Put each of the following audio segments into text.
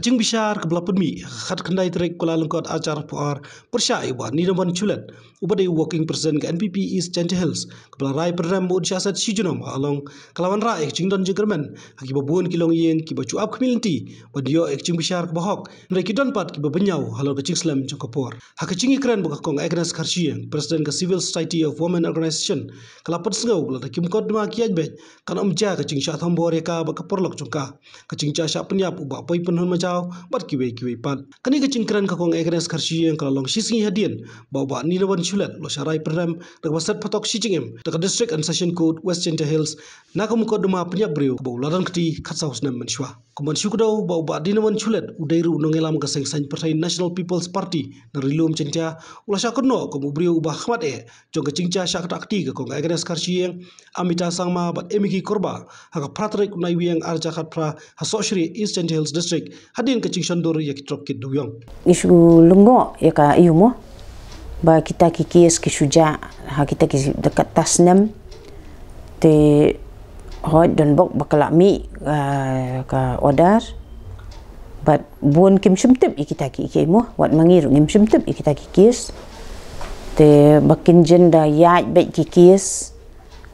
Ajing bishar ke belapun mi, khat kandai terik kuala lengkot acar puar persya iwa nidaman culet. Upadai working person ke NPP East Chanty Hills, kepala rai perdana mood syasat si junam along kelawan rai ke jingdon jegerman. Haki babuan kilong iyan ki bacu ap kemilinti, wadiyo ek jing bishar ke bahok, nereki donpat ki babanyau halau ke jing selam jangka puar. Haki jing ikeran buka kong Agnes Karsiyan, presiden ke Civil Society of Women Organization, kelapan sengau kepala takim kod dema ki ajbet, kan omja ke jing syak thombor yaka baka porlok jangka. Ke jing syak penyap uba apoi penuh maja chao bat kiwe kiwe pan kani ka chingkran ka kong agnes kharchi yang ka long shising hadien ba ba ni lawan chulat lo sharai pram da ba sat phatok shi district and session code west chinta hills nakum ko duma pnya brew bo ladan kti khatsa usnam manchwa Kumansyukudo bau badi naman chulet udai ru nong elam kaseng sang partai National People's Party na riluom cincha ula syakudno kumubri ubah khmat e jong ke cincha syakud akti ke kong agres karsi yang amita sang ma bat emiki korba haka pratrik unai wiyang arja khat pra hasosri East Chancha Hills District hadin kecincian cincan ya kita rok kit duyong. Isu lunggo yaka mo. ba kita kikis kisuja ha kita kis dekat tasnem te hot dan bok bakalak mi uh, ka order but bun kim sum tip ikita ki ki mo wat mangiru kim sum tip ikita ki kis te bakin jen da yaj bet ki kis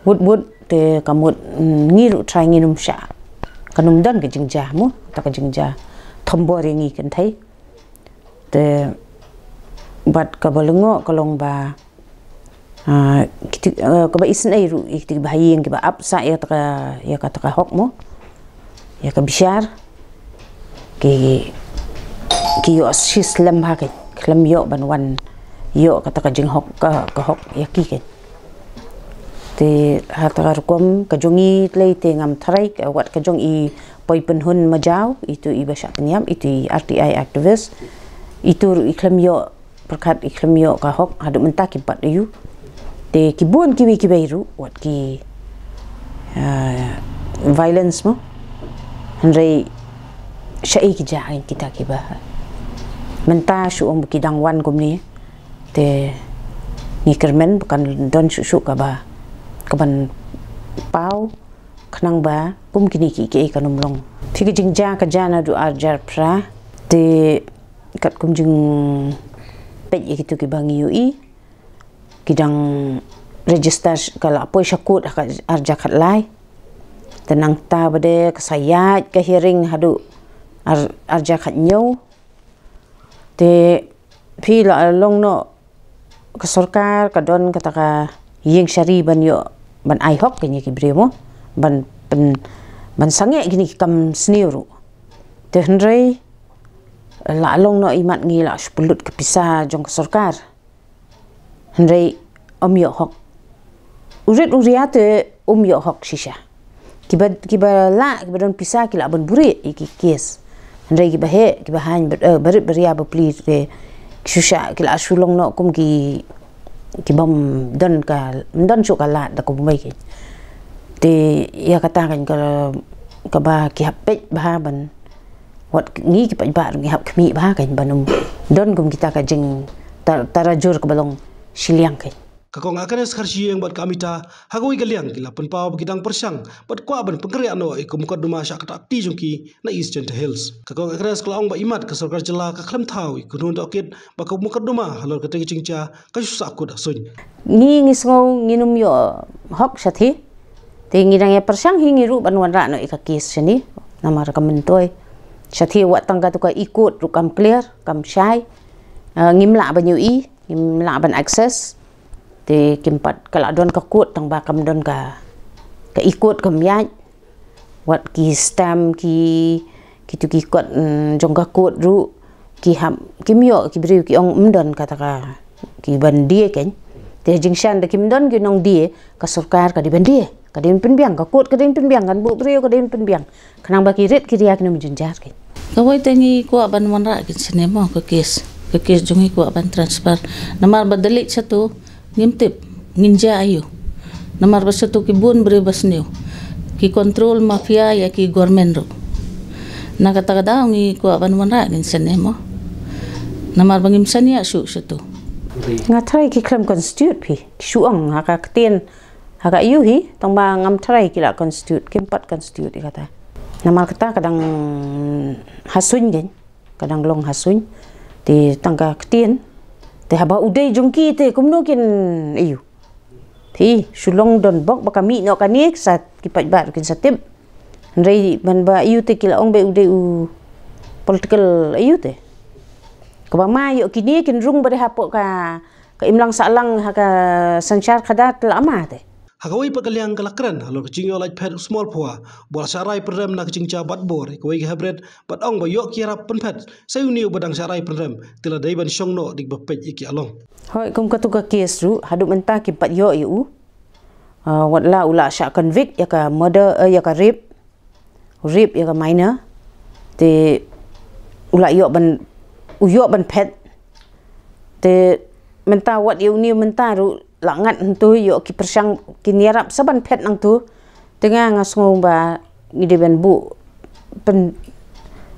wut wut te kamut mm, ngiru try nginum sha kanum dan ke jingja mo ta ke jingja thombori ngi kan thai te bat kabalungo kalong ba Ha, kita eh, ke ba isna iru eh, kita yang kita apsa ya tak ya kata ka hok mo ya ka bisyar ki ki yo sis lem ha ke lem yo ban wan yo kata ka hok ka hok ya ki ke te ha ta ar kom ka jongi tlei te ngam thrai ka wat ka jong i itu iba basha tniam itu i rti activist itu iklam yo perkat iklam yo ka hok hadu mentak ki te ki bon ki wiki beiru wat ki uh, violence mo andrei shai ki ja ain kita ki ba menta shu om ki dang wan kum ni te ni kermen bukan don shu shu ka ba kaban pau khnang ba kum ki ni ki ke kanum long ti ki jing ja ka jana du ar jar pra te kat kum jing pe ye ki tu ki bang yu i kidang register kalau apa syakut arja kat lai tenang ta bade kesayat ke hiring hadu ar, arja kat nyau te phi la long no ke sorkar ke don kata ka yang syari ban yo ban ai hok kini ki bremo ban ban ban sange kini kam sniru te hendrei la long no imat ngi la sepulut ke pisah jong ke sorkar hendai umiok hok. Urut uriat umiok hok sisha. Kibat kibat la kibat don pisah kila abon buri iki kes. Hendai kibat he kibat hany ber eh, berit beria berpli de sisha kila asulong no kum ki kibam don kal don suka la tak kum baik. Di ia katakan kalau kaba kihapet bahaban wat ni kipak ibar ngihap kmi bahagian banum don kum kita kajing tarajur kebalong shiliangkai kakong akan es kharshi yang buat kami ta hagoi galiang gila penpaw bidang persang buat kwa ban pengkeri ano ikum kod duma sya kata ti jungki na east gent hills kakong akan es klaung ba imat ke sarkar jela ka klem thau ikun do kit ba ka mukad duma halor ka tegi cingcha ka susa ku da sun ngi ngi sngo nginum yo hok sathi te ngi ya persang hingi ru ban wan ra kis sini nama rekomen toy sathi wa tangga tu ka ikut rukam clear kam shai eh, ngimla banyu i Imlak ban akses di kempat kalau don kekut tang bakam don ka ka ikut ke miat wat ki stem ki kitu ki kot mm, jong ka kut ru ki ham ki myo ki bri ki ong mdon kata ka ki ban die ken te jing shan de kim don ki nong die ka sukar ka di ban die ka din pin biang ka kut ka din pin biang kan bu bri ka din pin biang kenang ba ki rit ki ria ki nom jinjar ken ka wai tani ko ban monra ki sinema ka kes pakis jungi ku apan transfer. Namar badalik satu ngintip nginja ayu. Namar bas ki bun beri bas Ki control mafia ya ki government ro. Na kata kata ngi ku apan mana ngin eh, mo. Namar bangim sani ya su satu. Ngatrai ki kram konstitut pi. Suang haka ketien haka iu hi. Tong ba ngam trai kila konstitut. Kempat konstitut kata. Namar kata kadang mm, hasun jen. Kadang long hasun ti tangka ktien te haba udai jongki te kumno kin iyu ti sulong don bok baka mi no kani sa kipat bar kin satim rei ban ba iyu te kila be udai u political iyu te ko ma yo kini kin rung bare hapo ka ka imlang salang ha ka sanchar khada tlama te Hakawai pagaliang kelakaran alo kucing yang light pet small poa bol sarai prem nak kjing cha bat bor ko i hebret bat ong ba kira pen pet sai uni bodang sarai prem tila dai ban no dik ba pet iki along hoi kum ka kes ru hadu menta ki pat yo i u ah, wat la ula sha convict ya ka murder uh, ya ka rape rape ya minor te ula yo ban u yo ban pet te menta wat yo ni menta ru Langat ngat tu yo ki persang ki nyarap saban pet nang tu tenga nga ba ngide ben bu pen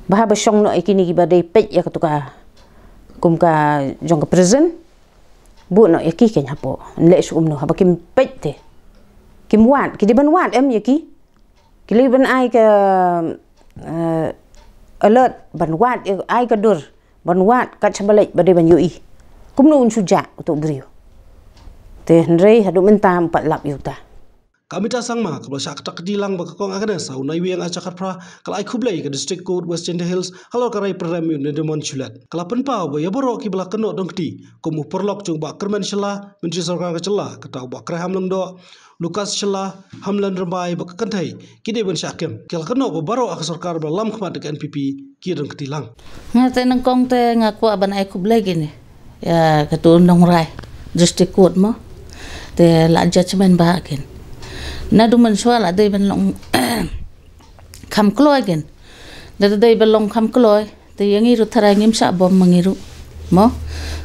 bah ba song no ikini ki badai pet ya ketuka kum ka jong ka prison bu no iki ke nyapo le sum no ba kim pet te kim wan ki diban wan em yaki ki li ben ai ka eh, alert ban wan ai ka dur ban wan ka chabalai badai ban yo i kum no un suja utuk brio tehnrei hadu menta empat lap yuta. Kami tak sangma kalau syak tak dilang bakakong akan sahu naibu yang acakar pra kalau aku beli ke District Court West Chenda Hills halau karai program yun di Demon Chulet. Kalau pun pau bayar borok ki belak kenok dong kedi kumuh perlok jung bak kerman syelah menteri sorokan ke celah ketau bak kereham lem doa Lukas syelah hamlan rembai bak kekentai kide ben syakim kalau kenok bayar borok sorokan berlam kemat dengan NPP kira dong kedi lang. Ngerti nengkong te ngaku aban aku beli gini ya ketua undang rai District Court mah แต่ละจัชมันบ้ากันนาดูมันชั่วละได้เป็นลงคำกล้วยกันแต่ได้เป็นลงคำกล้วยแต่ยังงี้รู้ทรายงิมชาบอมมังงี้รู้มั้ง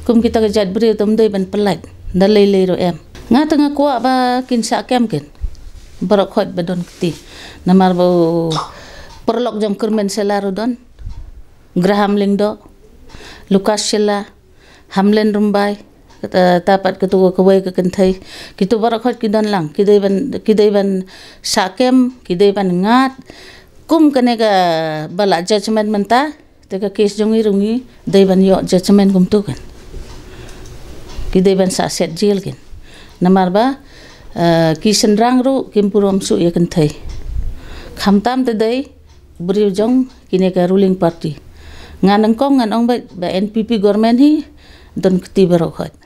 คุณกิตาจัดบริโภคได้เป็นปลัดนั่นเลยเลยรู้เอ็มงาตั้งกัวบ้ากินชาแก้มกันบรอกคอยบดนกตีน้ำมันบ่ปลอกจำคุณมันเซลารู้ดอนกราฮัมลิงโดลูคัสเชลลาฮัมเลนรุมไบ tapat ke tuwa kewai ke kentai kita baru kau kita lang kita ban kita ban sakem kita ban ngat kum kene ke balak judgement mentah teka kes jongi rungi dia ban yau judgement kum tu kan kita ban set jail kan nama apa eh, kisen rang ru kimpurom su ya kentai khamtam day beri jong kini ke ruling party nganengkong nganong ba NPP government hi don kiti berokot